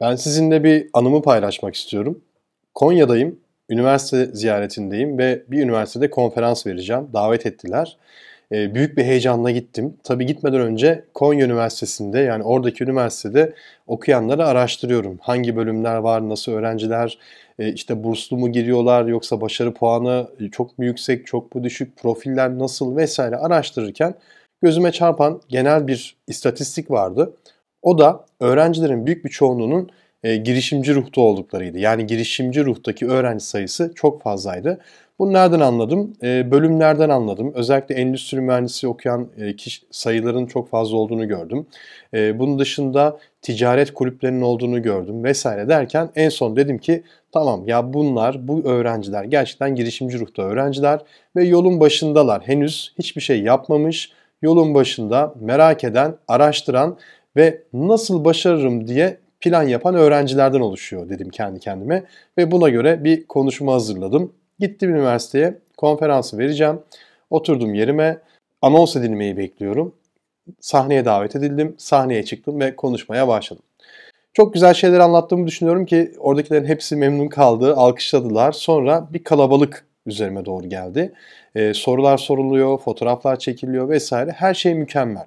Ben sizinle bir anımı paylaşmak istiyorum. Konya'dayım, üniversite ziyaretindeyim ve bir üniversitede konferans vereceğim. Davet ettiler. Ee, büyük bir heyecanla gittim. Tabii gitmeden önce Konya Üniversitesi'nde yani oradaki üniversitede okuyanları araştırıyorum. Hangi bölümler var, nasıl öğrenciler, e, işte burslu mu giriyorlar yoksa başarı puanı e, çok mu yüksek, çok mu düşük, profiller nasıl vesaire araştırırken gözüme çarpan genel bir istatistik vardı. O da öğrencilerin büyük bir çoğunluğunun e, girişimci ruhta olduklarıydı. Yani girişimci ruhtaki öğrenci sayısı çok fazlaydı. Bunu nereden anladım? E, bölümlerden anladım. Özellikle endüstri mühendisi okuyan e, kişi sayıların çok fazla olduğunu gördüm. E, bunun dışında ticaret kulüplerinin olduğunu gördüm vesaire derken en son dedim ki tamam ya bunlar bu öğrenciler gerçekten girişimci ruhta öğrenciler ve yolun başındalar. Henüz hiçbir şey yapmamış, yolun başında merak eden, araştıran ve nasıl başarırım diye plan yapan öğrencilerden oluşuyor dedim kendi kendime ve buna göre bir konuşma hazırladım. Gittim üniversiteye, konferansı vereceğim. Oturdum yerime, anons edilmeyi bekliyorum. Sahneye davet edildim, sahneye çıktım ve konuşmaya başladım. Çok güzel şeyler anlattığımı düşünüyorum ki oradakilerin hepsi memnun kaldı, alkışladılar. Sonra bir kalabalık üzerime doğru geldi. Ee, sorular soruluyor, fotoğraflar çekiliyor vesaire. Her şey mükemmel.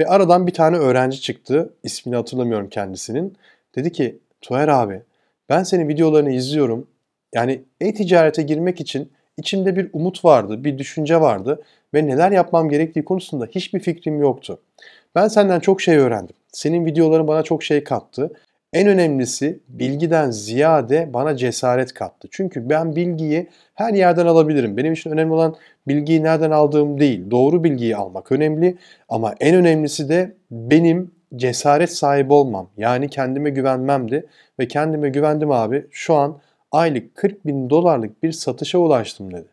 Ve aradan bir tane öğrenci çıktı. İsmini hatırlamıyorum kendisinin. Dedi ki Tuher abi ben senin videolarını izliyorum. Yani e-ticarete girmek için içimde bir umut vardı, bir düşünce vardı ve neler yapmam gerektiği konusunda hiçbir fikrim yoktu. Ben senden çok şey öğrendim. Senin videoların bana çok şey kattı. En önemlisi bilgiden ziyade bana cesaret kattı. Çünkü ben bilgiyi her yerden alabilirim. Benim için önemli olan Bilgiyi nereden aldığım değil, doğru bilgiyi almak önemli ama en önemlisi de benim cesaret sahibi olmam. Yani kendime güvenmemdi ve kendime güvendim abi. Şu an aylık 40 bin dolarlık bir satışa ulaştım dedi.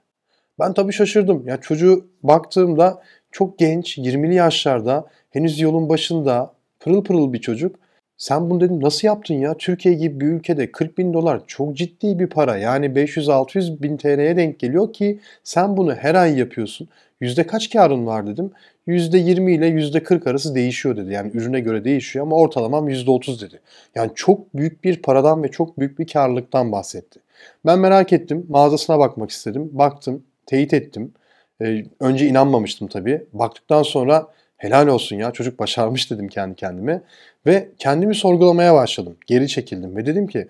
Ben tabii şaşırdım. Ya çocuğu baktığımda çok genç, 20'li yaşlarda, henüz yolun başında, pırıl pırıl bir çocuk sen bunu dedim nasıl yaptın ya? Türkiye gibi bir ülkede 40 bin dolar çok ciddi bir para. Yani 500-600 bin TL'ye denk geliyor ki sen bunu her ay yapıyorsun. Yüzde kaç karın var dedim. Yüzde 20 ile yüzde 40 arası değişiyor dedi. Yani ürüne göre değişiyor ama ortalamam yüzde 30 dedi. Yani çok büyük bir paradan ve çok büyük bir karlılıktan bahsetti. Ben merak ettim. Mağazasına bakmak istedim. Baktım. Teyit ettim. Ee, önce inanmamıştım tabii. Baktıktan sonra helal olsun ya çocuk başarmış dedim kendi kendime. Ve kendimi sorgulamaya başladım. Geri çekildim ve dedim ki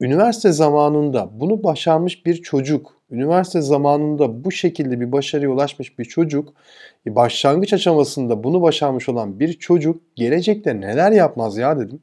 üniversite zamanında bunu başarmış bir çocuk, üniversite zamanında bu şekilde bir başarıya ulaşmış bir çocuk, e, başlangıç aşamasında bunu başarmış olan bir çocuk gelecekte neler yapmaz ya dedim.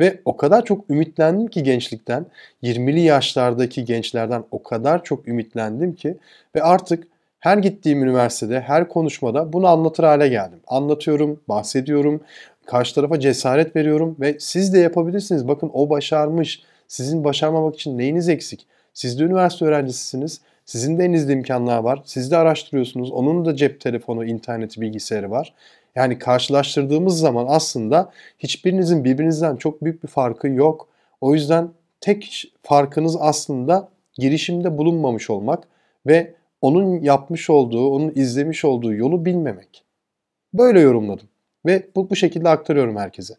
Ve o kadar çok ümitlendim ki gençlikten, 20'li yaşlardaki gençlerden o kadar çok ümitlendim ki ve artık her gittiğim üniversitede, her konuşmada bunu anlatır hale geldim. Anlatıyorum, bahsediyorum, karşı tarafa cesaret veriyorum ve siz de yapabilirsiniz. Bakın o başarmış. Sizin başarmamak için neyiniz eksik? Siz de üniversite öğrencisisiniz. Sizin de elinizde imkanlar var. Siz de araştırıyorsunuz. Onun da cep telefonu, interneti, bilgisayarı var. Yani karşılaştırdığımız zaman aslında hiçbirinizin birbirinizden çok büyük bir farkı yok. O yüzden tek farkınız aslında girişimde bulunmamış olmak ve onun yapmış olduğu, onun izlemiş olduğu yolu bilmemek. Böyle yorumladım ve bu, bu şekilde aktarıyorum herkese.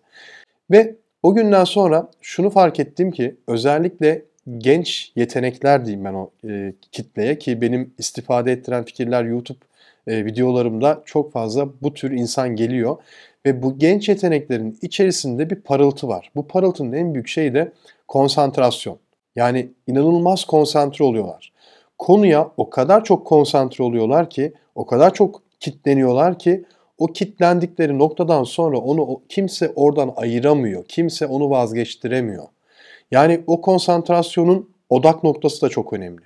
Ve o günden sonra şunu fark ettim ki özellikle genç yetenekler diyeyim ben o e, kitleye ki benim istifade ettiren fikirler YouTube e, videolarımda çok fazla bu tür insan geliyor ve bu genç yeteneklerin içerisinde bir parıltı var. Bu parıltının en büyük şeyi de konsantrasyon. Yani inanılmaz konsantre oluyorlar konuya o kadar çok konsantre oluyorlar ki, o kadar çok kitleniyorlar ki o kitlendikleri noktadan sonra onu kimse oradan ayıramıyor. Kimse onu vazgeçtiremiyor. Yani o konsantrasyonun odak noktası da çok önemli.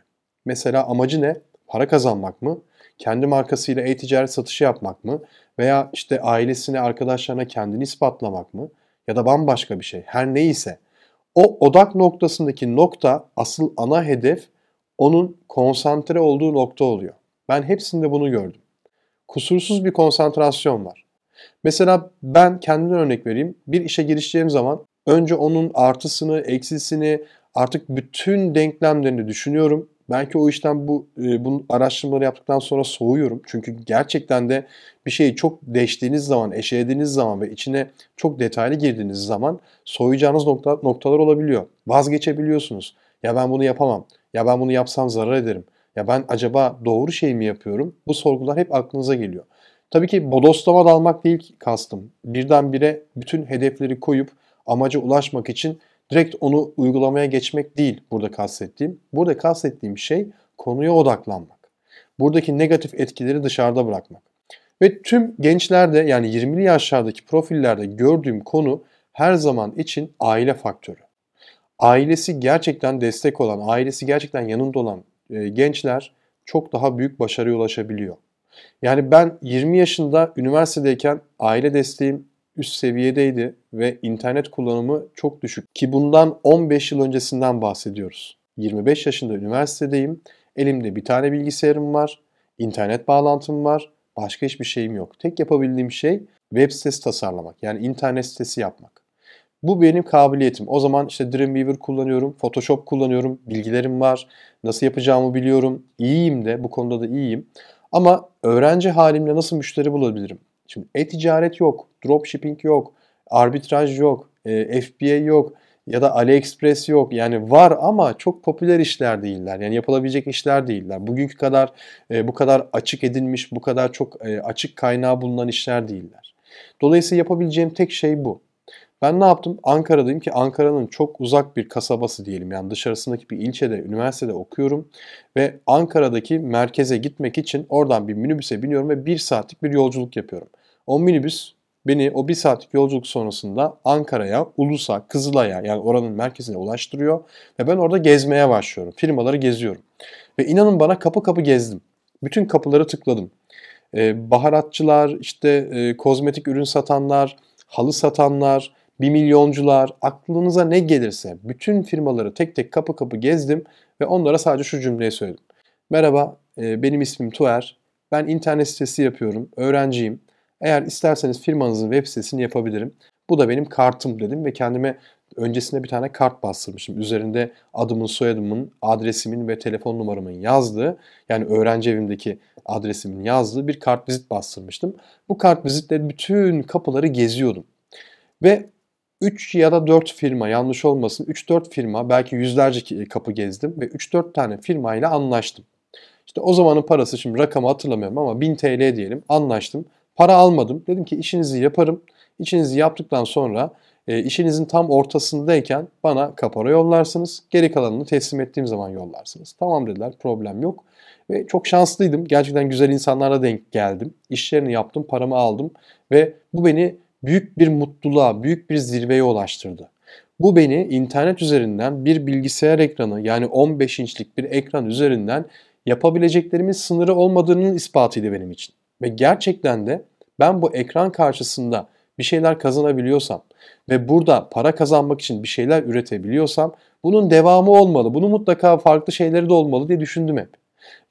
Mesela amacı ne? Para kazanmak mı? Kendi markasıyla e-ticaret satışı yapmak mı? Veya işte ailesine, arkadaşlarına kendini ispatlamak mı? Ya da bambaşka bir şey. Her neyse. O odak noktasındaki nokta, asıl ana hedef onun konsantre olduğu nokta oluyor. Ben hepsinde bunu gördüm. Kusursuz bir konsantrasyon var. Mesela ben kendimden örnek vereyim. Bir işe girişeceğim zaman önce onun artısını, eksisini, artık bütün denklemlerini düşünüyorum. Belki o işten bu e, bunun araştırmaları yaptıktan sonra soğuyorum. Çünkü gerçekten de bir şeyi çok deştiğiniz zaman, eşelediğiniz zaman ve içine çok detaylı girdiğiniz zaman soğuyacağınız nokta, noktalar olabiliyor. Vazgeçebiliyorsunuz. Ya ben bunu yapamam. Ya ben bunu yapsam zarar ederim. Ya ben acaba doğru şey mi yapıyorum? Bu sorgular hep aklınıza geliyor. Tabii ki bodoslama dalmak değil kastım. Birdenbire bütün hedefleri koyup amaca ulaşmak için direkt onu uygulamaya geçmek değil burada kastettiğim. Burada kastettiğim şey konuya odaklanmak. Buradaki negatif etkileri dışarıda bırakmak. Ve tüm gençlerde yani 20'li yaşlardaki profillerde gördüğüm konu her zaman için aile faktörü ailesi gerçekten destek olan, ailesi gerçekten yanında olan e, gençler çok daha büyük başarıya ulaşabiliyor. Yani ben 20 yaşında üniversitedeyken aile desteğim üst seviyedeydi ve internet kullanımı çok düşük ki bundan 15 yıl öncesinden bahsediyoruz. 25 yaşında üniversitedeyim. Elimde bir tane bilgisayarım var, internet bağlantım var, başka hiçbir şeyim yok. Tek yapabildiğim şey web sitesi tasarlamak. Yani internet sitesi yapmak. Bu benim kabiliyetim. O zaman işte Dreamweaver kullanıyorum, Photoshop kullanıyorum, bilgilerim var, nasıl yapacağımı biliyorum, iyiyim de bu konuda da iyiyim. Ama öğrenci halimle nasıl müşteri bulabilirim? Şimdi e-ticaret yok, dropshipping yok, arbitraj yok, e, FBA yok ya da AliExpress yok. Yani var ama çok popüler işler değiller. Yani yapılabilecek işler değiller. Bugünkü kadar e, bu kadar açık edilmiş, bu kadar çok e, açık kaynağı bulunan işler değiller. Dolayısıyla yapabileceğim tek şey bu. Ben ne yaptım? Ankara'dayım ki Ankara'nın çok uzak bir kasabası diyelim. Yani dışarısındaki bir ilçede, üniversitede okuyorum. Ve Ankara'daki merkeze gitmek için oradan bir minibüse biniyorum ve bir saatlik bir yolculuk yapıyorum. O minibüs beni o bir saatlik yolculuk sonrasında Ankara'ya, Ulus'a, Kızılay'a yani oranın merkezine ulaştırıyor. Ve ben orada gezmeye başlıyorum. Firmaları geziyorum. Ve inanın bana kapı kapı gezdim. Bütün kapıları tıkladım. baharatçılar, işte kozmetik ürün satanlar, halı satanlar, bir milyoncular, aklınıza ne gelirse bütün firmaları tek tek kapı kapı gezdim ve onlara sadece şu cümleyi söyledim. Merhaba, e, benim ismim Tuer. Ben internet sitesi yapıyorum, öğrenciyim. Eğer isterseniz firmanızın web sitesini yapabilirim. Bu da benim kartım dedim ve kendime öncesinde bir tane kart bastırmışım. Üzerinde adımın, soyadımın, adresimin ve telefon numaramın yazdığı, yani öğrenci evimdeki adresimin yazdığı bir kart vizit bastırmıştım. Bu kart vizitle bütün kapıları geziyordum. Ve 3 ya da 4 firma yanlış olmasın 3-4 firma belki yüzlerce e, kapı gezdim ve 3-4 tane firma ile anlaştım. İşte o zamanın parası şimdi rakamı hatırlamıyorum ama 1000 TL diyelim anlaştım. Para almadım. Dedim ki işinizi yaparım. İşinizi yaptıktan sonra e, işinizin tam ortasındayken bana kapora yollarsınız. Geri kalanını teslim ettiğim zaman yollarsınız. Tamam dediler problem yok. Ve çok şanslıydım. Gerçekten güzel insanlara denk geldim. İşlerini yaptım, paramı aldım. Ve bu beni büyük bir mutluluğa, büyük bir zirveye ulaştırdı. Bu beni internet üzerinden bir bilgisayar ekranı yani 15 inçlik bir ekran üzerinden yapabileceklerimin sınırı olmadığının ispatıydı benim için. Ve gerçekten de ben bu ekran karşısında bir şeyler kazanabiliyorsam ve burada para kazanmak için bir şeyler üretebiliyorsam bunun devamı olmalı. bunu mutlaka farklı şeyleri de olmalı diye düşündüm hep.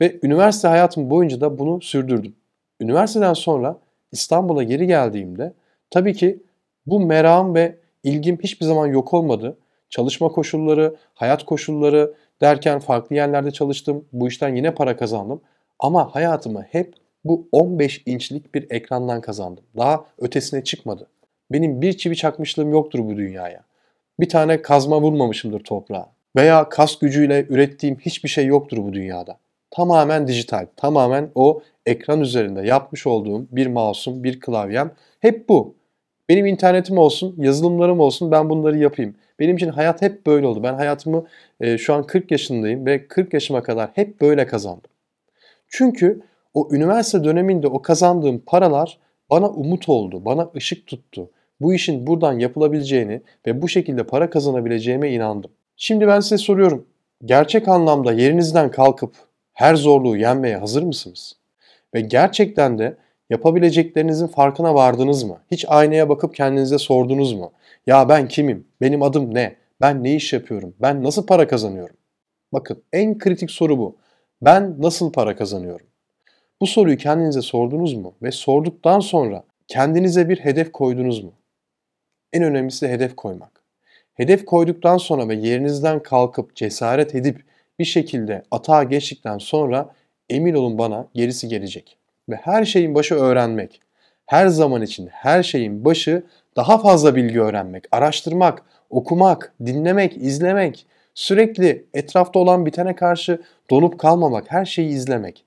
Ve üniversite hayatım boyunca da bunu sürdürdüm. Üniversiteden sonra İstanbul'a geri geldiğimde Tabii ki bu meram ve ilgim hiçbir zaman yok olmadı. Çalışma koşulları, hayat koşulları derken farklı yerlerde çalıştım. Bu işten yine para kazandım. Ama hayatımı hep bu 15 inçlik bir ekrandan kazandım. Daha ötesine çıkmadı. Benim bir çivi çakmışlığım yoktur bu dünyaya. Bir tane kazma vurmamışımdır toprağa. Veya kas gücüyle ürettiğim hiçbir şey yoktur bu dünyada. Tamamen dijital, tamamen o ekran üzerinde yapmış olduğum bir mouse'um, bir klavyem hep bu. Benim internetim olsun, yazılımlarım olsun ben bunları yapayım. Benim için hayat hep böyle oldu. Ben hayatımı e, şu an 40 yaşındayım ve 40 yaşıma kadar hep böyle kazandım. Çünkü o üniversite döneminde o kazandığım paralar bana umut oldu, bana ışık tuttu. Bu işin buradan yapılabileceğini ve bu şekilde para kazanabileceğime inandım. Şimdi ben size soruyorum. Gerçek anlamda yerinizden kalkıp her zorluğu yenmeye hazır mısınız? Ve gerçekten de Yapabileceklerinizin farkına vardınız mı? Hiç aynaya bakıp kendinize sordunuz mu? Ya ben kimim? Benim adım ne? Ben ne iş yapıyorum? Ben nasıl para kazanıyorum? Bakın en kritik soru bu. Ben nasıl para kazanıyorum? Bu soruyu kendinize sordunuz mu ve sorduktan sonra kendinize bir hedef koydunuz mu? En önemlisi hedef koymak. Hedef koyduktan sonra ve yerinizden kalkıp cesaret edip bir şekilde atağa geçtikten sonra emin olun bana gerisi gelecek ve her şeyin başı öğrenmek. Her zaman için her şeyin başı daha fazla bilgi öğrenmek, araştırmak, okumak, dinlemek, izlemek, sürekli etrafta olan bitene karşı donup kalmamak, her şeyi izlemek.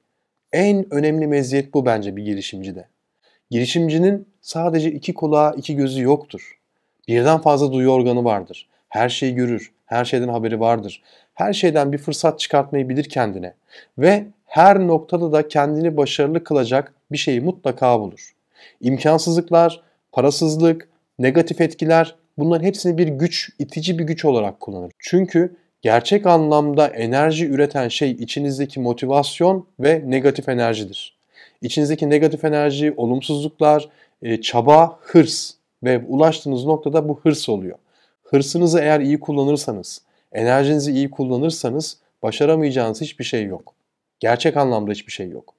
En önemli meziyet bu bence bir girişimcide. Girişimcinin sadece iki kulağı, iki gözü yoktur. Birden fazla duyu organı vardır. Her şeyi görür, her şeyden haberi vardır. Her şeyden bir fırsat çıkartmayı bilir kendine ve her noktada da kendini başarılı kılacak bir şeyi mutlaka bulur. İmkansızlıklar, parasızlık, negatif etkiler bunların hepsini bir güç, itici bir güç olarak kullanır. Çünkü gerçek anlamda enerji üreten şey içinizdeki motivasyon ve negatif enerjidir. İçinizdeki negatif enerji, olumsuzluklar, e, çaba, hırs ve ulaştığınız noktada bu hırs oluyor. Hırsınızı eğer iyi kullanırsanız, enerjinizi iyi kullanırsanız başaramayacağınız hiçbir şey yok. Gerçek anlamda hiçbir şey yok.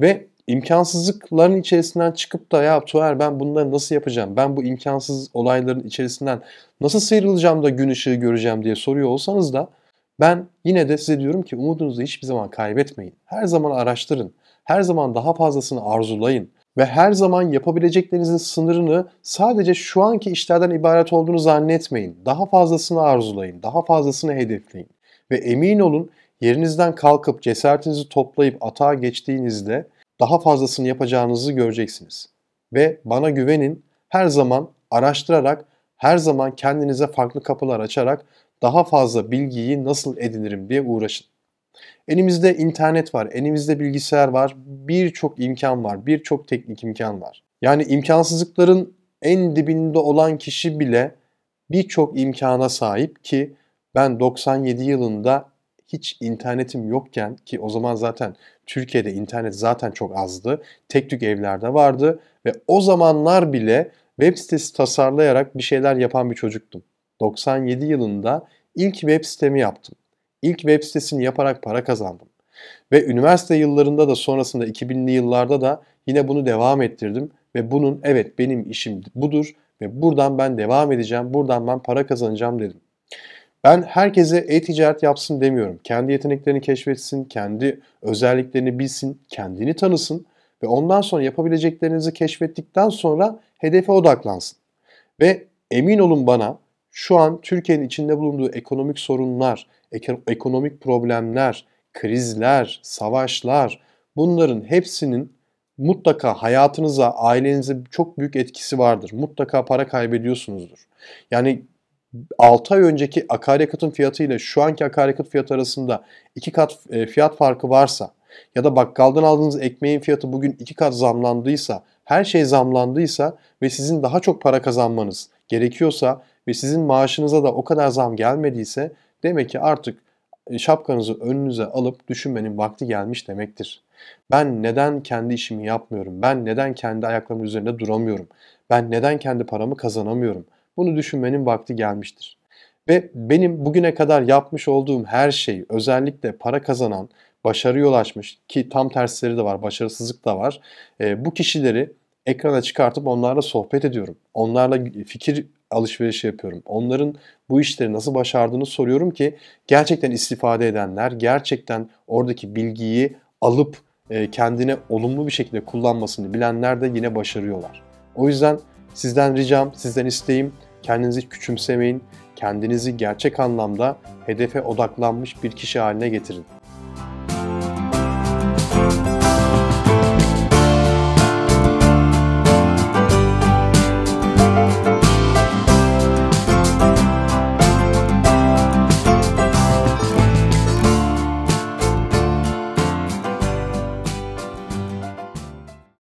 Ve imkansızlıkların içerisinden çıkıp da ya Tuğer ben bunları nasıl yapacağım? Ben bu imkansız olayların içerisinden nasıl sıyrılacağım da gün ışığı göreceğim diye soruyor olsanız da ben yine de size diyorum ki umudunuzu hiçbir zaman kaybetmeyin. Her zaman araştırın. Her zaman daha fazlasını arzulayın. Ve her zaman yapabileceklerinizin sınırını sadece şu anki işlerden ibaret olduğunu zannetmeyin. Daha fazlasını arzulayın. Daha fazlasını hedefleyin. Ve emin olun Yerinizden kalkıp cesaretinizi toplayıp atağa geçtiğinizde daha fazlasını yapacağınızı göreceksiniz. Ve bana güvenin her zaman araştırarak, her zaman kendinize farklı kapılar açarak daha fazla bilgiyi nasıl edinirim diye uğraşın. Elimizde internet var, elimizde bilgisayar var, birçok imkan var, birçok teknik imkan var. Yani imkansızlıkların en dibinde olan kişi bile birçok imkana sahip ki ben 97 yılında hiç internetim yokken ki o zaman zaten Türkiye'de internet zaten çok azdı. Tek tük evlerde vardı ve o zamanlar bile web sitesi tasarlayarak bir şeyler yapan bir çocuktum. 97 yılında ilk web sitemi yaptım. İlk web sitesini yaparak para kazandım. Ve üniversite yıllarında da sonrasında 2000'li yıllarda da yine bunu devam ettirdim ve bunun evet benim işim budur ve buradan ben devam edeceğim, buradan ben para kazanacağım dedim. Ben herkese e-ticaret yapsın demiyorum. Kendi yeteneklerini keşfetsin, kendi özelliklerini bilsin, kendini tanısın ve ondan sonra yapabileceklerinizi keşfettikten sonra hedefe odaklansın. Ve emin olun bana şu an Türkiye'nin içinde bulunduğu ekonomik sorunlar, ekonomik problemler, krizler, savaşlar bunların hepsinin mutlaka hayatınıza, ailenize çok büyük etkisi vardır. Mutlaka para kaybediyorsunuzdur. Yani 6 ay önceki akaryakıtın fiyatı ile şu anki akaryakıt fiyatı arasında 2 kat e, fiyat farkı varsa ya da bakkaldan aldığınız ekmeğin fiyatı bugün 2 kat zamlandıysa, her şey zamlandıysa ve sizin daha çok para kazanmanız gerekiyorsa ve sizin maaşınıza da o kadar zam gelmediyse demek ki artık e, şapkanızı önünüze alıp düşünmenin vakti gelmiş demektir. Ben neden kendi işimi yapmıyorum? Ben neden kendi ayaklarımın üzerinde duramıyorum? Ben neden kendi paramı kazanamıyorum? Bunu düşünmenin vakti gelmiştir. Ve benim bugüne kadar yapmış olduğum her şey, özellikle para kazanan, başarıya ulaşmış ki tam tersleri de var, başarısızlık da var. E, bu kişileri ekrana çıkartıp onlarla sohbet ediyorum. Onlarla fikir alışverişi yapıyorum. Onların bu işleri nasıl başardığını soruyorum ki gerçekten istifade edenler, gerçekten oradaki bilgiyi alıp e, kendine olumlu bir şekilde kullanmasını bilenler de yine başarıyorlar. O yüzden Sizden ricam, sizden isteğim kendinizi küçümsemeyin, kendinizi gerçek anlamda hedefe odaklanmış bir kişi haline getirin.